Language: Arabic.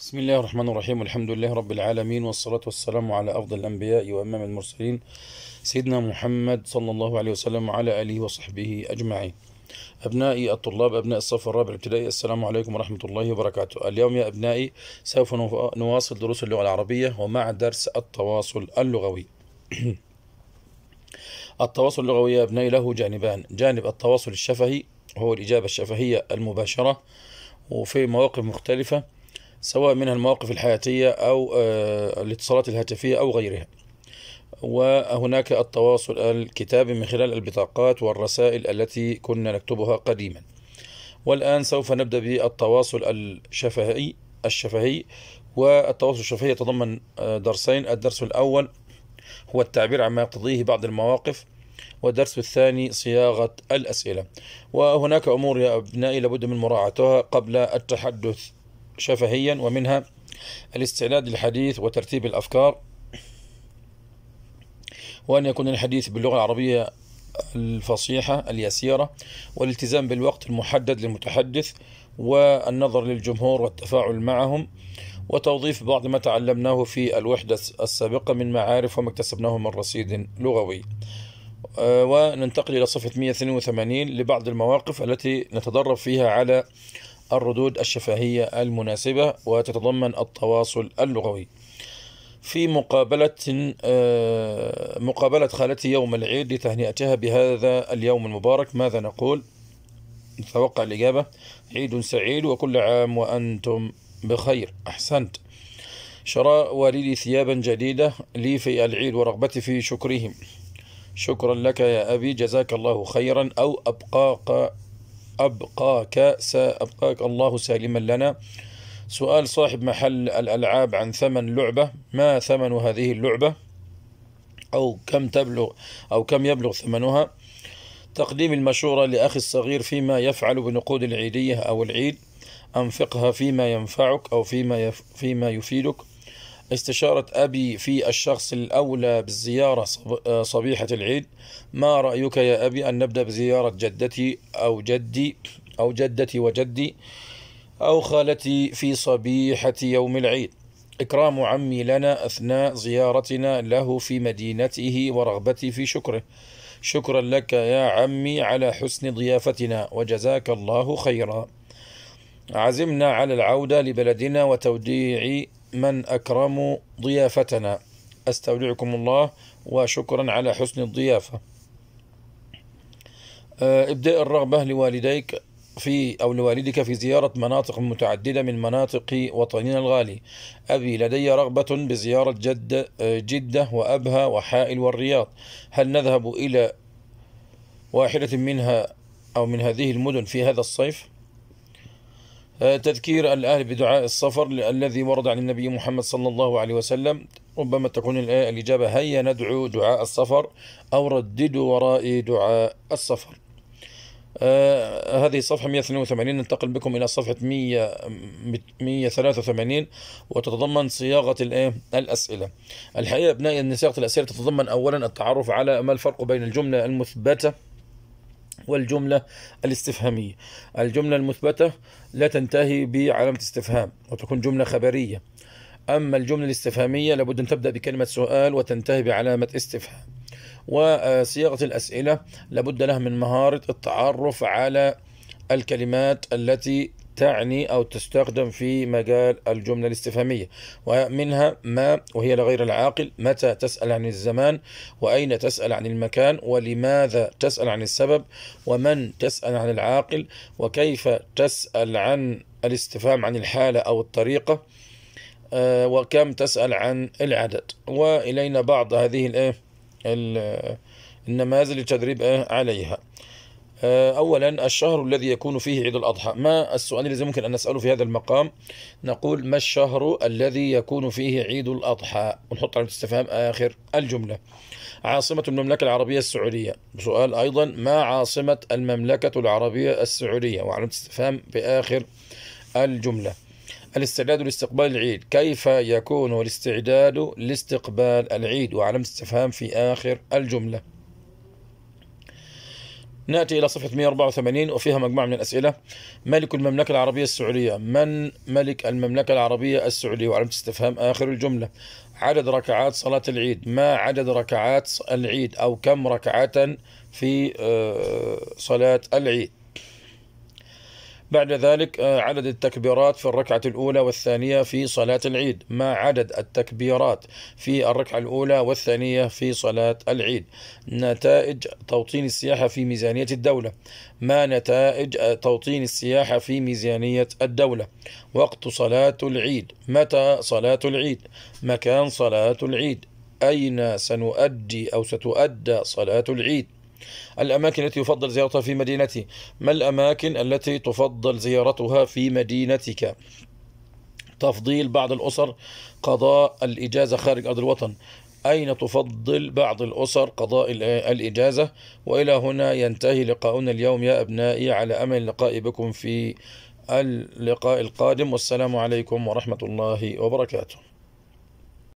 بسم الله الرحمن الرحيم والحمد لله رب العالمين والصلاة والسلام على أفضل الأنبياء وأمام المرسلين سيدنا محمد صلى الله عليه وسلم وعلى آله وصحبه أجمعين أبنائي الطلاب أبناء الصف الرابع الابتدائي السلام عليكم ورحمة الله وبركاته اليوم يا أبنائي سوف نواصل دروس اللغة العربية ومع درس التواصل اللغوي التواصل اللغوي يا أبنائي له جانبان جانب التواصل الشفهي هو الإجابة الشفهية المباشرة وفي مواقف مختلفة سواء منها المواقف الحياتية أو آه، الاتصالات الهاتفية أو غيرها وهناك التواصل الكتابي من خلال البطاقات والرسائل التي كنا نكتبها قديما والآن سوف نبدأ بالتواصل الشفهي الشفهي والتواصل الشفهي يتضمن آه، درسين الدرس الأول هو التعبير عما يقتضيه بعض المواقف والدرس الثاني صياغة الأسئلة وهناك أمور يا أبنائي لابد من مراعاتها قبل التحدث شفهيا ومنها الاستعداد للحديث وترتيب الأفكار وأن يكون الحديث باللغة العربية الفصيحة اليسيرة والالتزام بالوقت المحدد للمتحدث والنظر للجمهور والتفاعل معهم وتوظيف بعض ما تعلمناه في الوحدة السابقة من معارف وما اكتسبناه من رصيد لغوي آه، وننتقل إلى صفحة 182 لبعض المواقف التي نتدرب فيها على الردود الشفهية المناسبة وتتضمن التواصل اللغوي في مقابلة آه، مقابلة خالتي يوم العيد لتهنئتها بهذا اليوم المبارك ماذا نقول؟ نتوقع الإجابة عيد سعيد وكل عام وأنتم بخير أحسنت شراء والدي ثيابا جديدة لي في العيد ورغبتي في شكرهم شكرا لك يا أبي جزاك الله خيرا أو أبقاك أبقاك سأبقاك الله سالما لنا سؤال صاحب محل الألعاب عن ثمن لعبة ما ثمن هذه اللعبة أو كم تبلغ أو كم يبلغ ثمنها تقديم المشورة لأخي الصغير فيما يفعل بنقود العيدية أو العيد أنفقها فيما ينفعك أو فيما, يف فيما يفيدك استشارة أبي في الشخص الأولى بالزيارة آه، صبيحة العيد ما رأيك يا أبي أن نبدأ بزيارة جدتي أو جدي أو جدتي وجدي أو خالتي في صبيحة يوم العيد إكرام عمي لنا أثناء زيارتنا له في مدينته ورغبتي في شكره شكرا لك يا عمي على حسن ضيافتنا وجزاك الله خيرا عزمنا على العودة لبلدنا وتوديع من أكرم ضيافتنا أستودعكم الله وشكرا على حسن الضيافة آه، ابداء الرغبة لوالديك في أو لوالدك في زيارة مناطق متعددة من مناطق وطننا الغالي أبي لدي رغبة بزيارة جد آه، جدة وأبها وحائل والرياض هل نذهب إلى واحدة منها أو من هذه المدن في هذا الصيف؟ آه، تذكير الأهل بدعاء السفر الذي ورد عن النبي محمد صلى الله عليه وسلم ربما تكون الآية الإجابة هيا ندعو دعاء السفر أو رددوا ورائي دعاء السفر آه هذه صفحة 182 ننتقل بكم إلى صفحة 100 183 وتتضمن صياغة الإيه؟ الأسئلة. الحقيقة أبنائي أن صياغة الأسئلة تتضمن أولا التعرف على ما الفرق بين الجملة المثبتة والجملة الاستفهامية الجملة المثبتة لا تنتهي بعلامة استفهام وتكون جملة خبرية أما الجملة الاستفهامية لابد أن تبدأ بكلمة سؤال وتنتهي بعلامة استفهام وصياغة الأسئلة لابد لها من مهارة التعرف على الكلمات التي تعني أو تستخدم في مجال الجملة الاستفهامية ومنها ما وهي لغير العاقل متى تسأل عن الزمان وأين تسأل عن المكان ولماذا تسأل عن السبب ومن تسأل عن العاقل وكيف تسأل عن الاستفهام عن الحالة أو الطريقة آه، وكم تسأل عن العدد وإلينا بعض هذه النماذج لتدريب آه، عليها آه، أولا الشهر الذي يكون فيه عيد الأضحى ما السؤال الذي ممكن أن نسأله في هذا المقام نقول ما الشهر الذي يكون فيه عيد الأضحى ونحط علامة استفهام آخر الجملة عاصمة المملكة العربية السعودية سؤال أيضا ما عاصمة المملكة العربية السعودية وعلامة استفهام بآخر الجملة الاستعداد لاستقبال العيد كيف يكون الاستعداد لاستقبال العيد وعلامة استفهام في آخر الجملة نأتي إلى صفحة 184 وفيها مجموعة من الأسئلة ملك المملكة العربية السعودية من ملك المملكة العربية السعودية وعلامة استفهام آخر الجملة عدد ركعات صلاة العيد ما عدد ركعات العيد أو كم ركعة في آه، صلاة العيد بعد ذلك آه، عدد التكبيرات في الركعة الأولى والثانية في صلاة العيد ما عدد التكبيرات في الركعة الأولى والثانية في صلاة العيد نتائج توطين السياحة في ميزانية الدولة ما نتائج آه، توطين السياحة في ميزانية الدولة وقت صلاة العيد متى صلاة العيد مكان صلاة العيد أين سنؤدي أو ستؤدى صلاة العيد الأماكن التي يفضل زيارتها في مدينتي ما الأماكن التي تفضل زيارتها في مدينتك تفضيل بعض الأسر قضاء الإجازة خارج أرض الوطن أين تفضل بعض الأسر قضاء الإجازة وإلى هنا ينتهي لقاؤنا اليوم يا أبنائي على أمل اللقاء بكم في اللقاء القادم والسلام عليكم ورحمة الله وبركاته